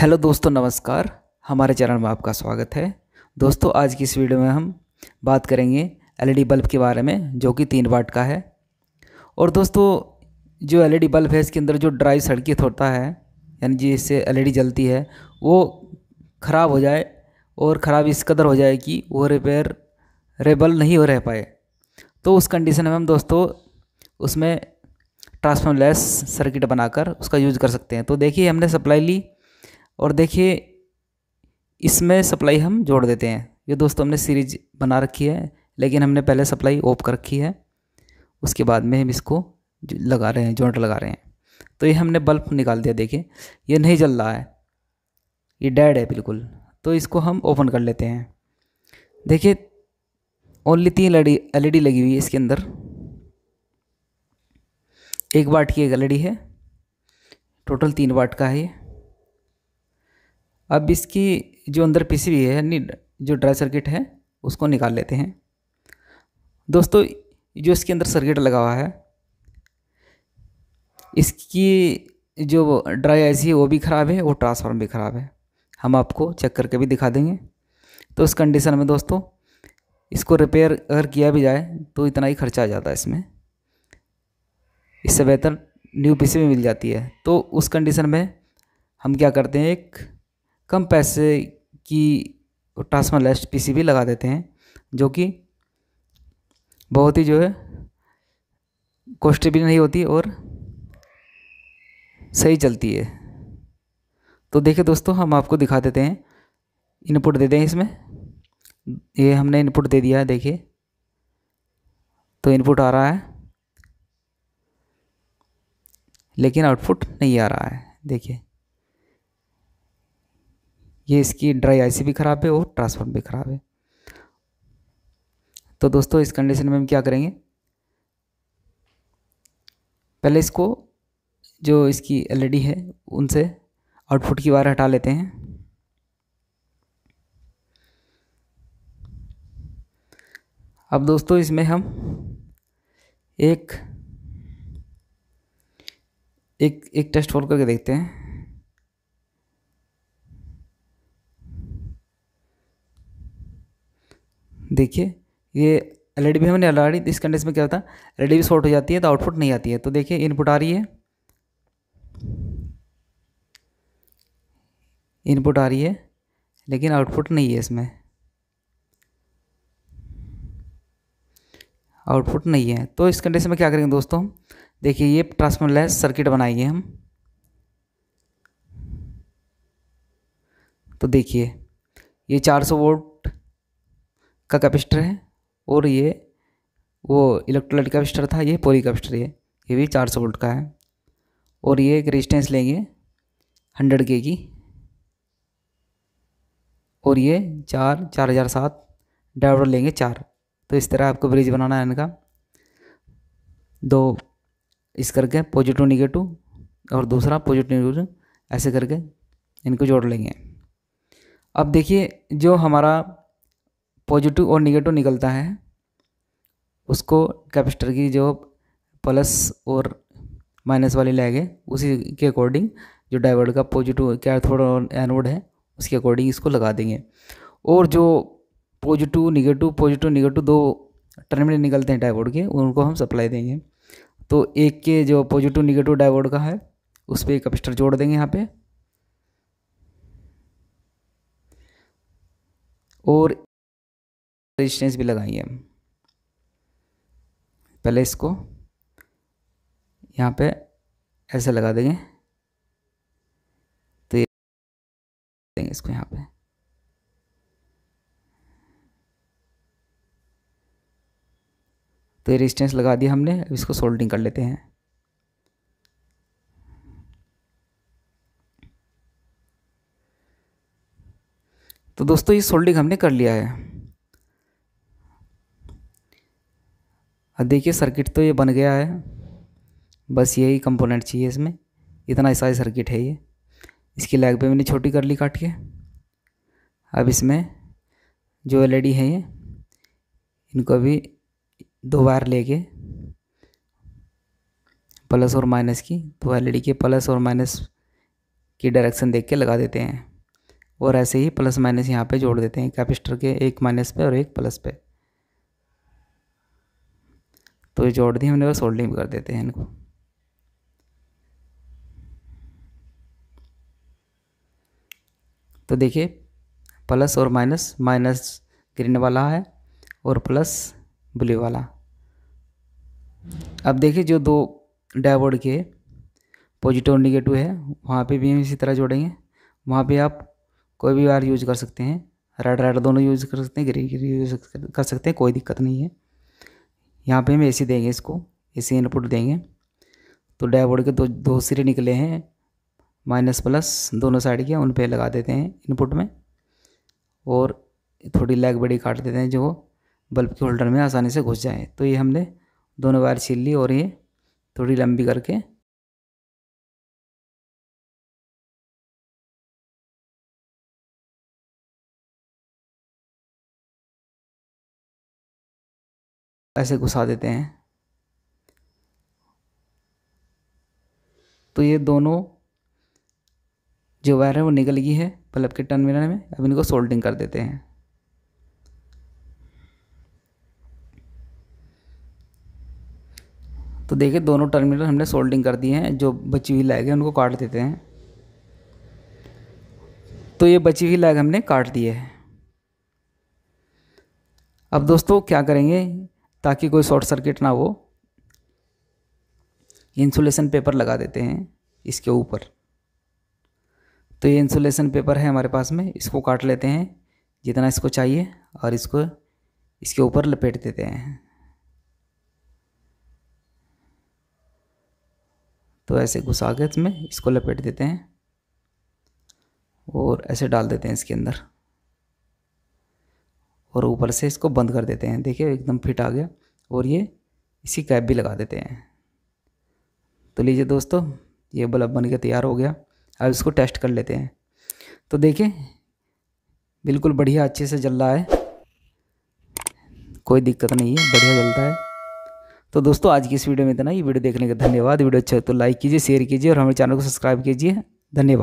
hello दोस्तों नमस्कार हमारे चैनल में आपका स्वागत है दोस्तों आज की इस वीडियो में हम बात करेंगे एलईडी बल्ब के बारे में जो कि तीन वाट का है और दोस्तों जो एलईडी बल्ब है इसके अंदर जो ड्राई सर्किट होता है यानी जिससे एलईडी जलती है वो ख़राब हो जाए और ख़राब इस कदर हो जाए कि वो रिपेयर रेबल नहीं हो रह पाए तो उस कंडीशन में हम दोस्तों उसमें ट्रांसफॉर्मलेस सर्किट बनाकर उसका यूज़ कर सकते हैं तो देखिए हमने सप्लाई ली और देखिए इसमें सप्लाई हम जोड़ देते हैं ये दोस्तों हमने सीरीज बना रखी है लेकिन हमने पहले सप्लाई ऑफ कर रखी है उसके बाद में हम इसको लगा रहे हैं जॉइंट लगा रहे हैं तो ये हमने बल्ब निकाल दिया देखिए ये नहीं जल रहा है ये डेड है बिल्कुल तो इसको हम ओपन कर लेते हैं देखिए ओनली तीन एल ई लगी हुई है इसके अंदर एक वाट की एक एल है टोटल तीन वाट का है ये अब इसकी जो अंदर पीसी हुई है यानी जो ड्राई सर्किट है उसको निकाल लेते हैं दोस्तों जो इसके अंदर सर्किट लगा हुआ है इसकी जो ड्राई आईसी है वो भी ख़राब है और ट्रांसफार्म भी ख़राब है हम आपको चेक करके भी दिखा देंगे तो इस कंडीशन में दोस्तों इसको रिपेयर अगर किया भी जाए तो इतना ही खर्चा आ जाता है इसमें इससे बेहतर न्यू पीसी मिल जाती है तो उस कंडीशन में हम क्या करते हैं एक कम पैसे की ट्रांसफर लेस्ट पीसीबी लगा देते हैं जो कि बहुत ही जो है कॉस्टली भी नहीं होती और सही चलती है तो देखिए दोस्तों हम आपको दिखा देते हैं इनपुट दे दें इसमें ये हमने इनपुट दे दिया है देखिए तो इनपुट आ रहा है लेकिन आउटपुट नहीं आ रहा है देखिए ये इसकी ड्राई आईसी भी ख़राब है और ट्रांसफार्म भी ख़राब है तो दोस्तों इस कंडीशन में हम क्या करेंगे पहले इसको जो इसकी एलईडी e है उनसे आउटपुट की वायर हटा लेते हैं अब दोस्तों इसमें हम एक एक एक टेस्ट फॉल करके देखते हैं देखिए ये एल e भी हमने एल इस कंडीशन में क्या होता है एल e भी शॉर्ट हो जाती है तो आउटपुट नहीं आती है तो देखिए इनपुट आ रही है इनपुट आ रही है लेकिन आउटपुट नहीं है इसमें आउटपुट नहीं है तो इस कंडीशन में क्या करेंगे दोस्तों देखिए ये ट्रांसफॉर्मर लेस सर्किट बनाएंगे हम तो देखिए ये 400 वोल्ट का कैपेसिटर है और ये वो इलेक्ट्रोलाइट कैपेसिटर था ये पोली कैपेसिटर है ये भी चार सौ वोल्ट का है और ये एक रेजिस्टेंस लेंगे हंड्रेड के की और ये चार चार हज़ार सात डायोड लेंगे चार तो इस तरह आपको ब्रिज बनाना है इनका दो इस करके पॉजिटिव निगेटिव और दूसरा पॉजिटिव निगेटिव ऐसे करके इनको जोड़ लेंगे अब देखिए जो हमारा पॉजिटिव और निगेटिव निकलता है उसको कैपेसिटर की जो प्लस और माइनस वाली लैग है उसी के अकॉर्डिंग जो डायोड का पॉजिटिव कैथोड और एनोड है उसके अकॉर्डिंग इसको लगा देंगे और जो पॉजिटिव निगेटिव पॉजिटिव निगेटिव दो टर्मिनल निकलते हैं डायवर्ड के उनको हम सप्लाई देंगे तो एक के जो पॉजिटिव निगेटिव डायोड का है उस पर कैपेसिटर जोड़ देंगे यहाँ पे और रेजिस्टेंस भी लगाई है पहले इसको यहाँ पे ऐसे लगा देंगे तो ये देंगे इसको यहाँ पे तो ये रेजिस्टेंस लगा दिया हमने अब इसको सोल्डिंग कर लेते हैं तो दोस्तों ये सोल्डिंग हमने कर लिया है अब देखिए सर्किट तो ये बन गया है बस यही कंपोनेंट चाहिए इसमें इतना ही सर्किट है ये इसकी लैग पे मैंने छोटी कर ली काट के अब इसमें जो एलईडी है ये इनको अभी दो वायर लेके प्लस और माइनस की तो एलईडी के प्लस और माइनस की डायरेक्शन देख के लगा देते हैं और ऐसे ही प्लस माइनस यहाँ पे जोड़ देते हैं कैपेसिटर के एक माइनस पे और एक प्लस पे तो ये जोड़ दिए हमने बस होल्डिंग कर देते हैं इनको तो देखिए प्लस और माइनस माइनस ग्रीन वाला है और प्लस ब्लू वाला अब देखिए जो दो डायवर्ड के पॉजिटिव और निगेटिव है वहाँ पे भी हम इसी तरह जोड़ेंगे वहाँ पे आप कोई भी वायर यूज कर सकते हैं रेड रेड दोनों यूज कर सकते हैं ग्रीन ग्रीन यूज कर सकते हैं कोई दिक्कत नहीं है यहाँ पे हम ए सी देंगे इसको ए सी इनपुट देंगे तो डैशबोर्ड के दो दो सिरे निकले हैं माइनस प्लस दोनों साइड के उन पे लगा देते हैं इनपुट में और थोड़ी लैग बड़ी काट देते हैं जो बल्ब के होल्डर में आसानी से घुस जाए तो ये हमने दोनों वायर छीन ली और ये थोड़ी लंबी करके ऐसे घुसा देते हैं तो ये दोनों जो वायर है वो निकल गई है बल्ब के टर्न मिलने में अब इनको सोल्डिंग कर देते हैं तो देखिए दोनों टर्मिनल हमने सोल्डिंग कर दिए हैं जो बची हुई लैग है उनको काट देते हैं तो ये बची हुई लैग हमने काट दी है अब दोस्तों क्या करेंगे ताकि कोई शॉर्ट सर्किट ना हो इंसुलेशन पेपर लगा देते हैं इसके ऊपर तो ये इंसुलेशन पेपर है हमारे पास में इसको काट लेते हैं जितना इसको चाहिए और इसको इसके ऊपर लपेट देते हैं तो ऐसे घुसा के इसमें इसको लपेट देते हैं और ऐसे डाल देते हैं इसके अंदर और ऊपर से इसको बंद कर देते हैं देखिए एकदम फिट आ गया और ये इसी कैप भी लगा देते हैं तो लीजिए दोस्तों ये बल्ब बन के तैयार हो गया अब इसको टेस्ट कर लेते हैं तो देखिए बिल्कुल बढ़िया अच्छे से जल रहा है कोई दिक्कत नहीं है बढ़िया जलता है तो दोस्तों आज की इस वीडियो में इतना ही वीडियो देखने का धन्यवाद वीडियो अच्छा है तो लाइक कीजिए शेयर कीजिए और हमारे चैनल को सब्सक्राइब कीजिए धन्यवाद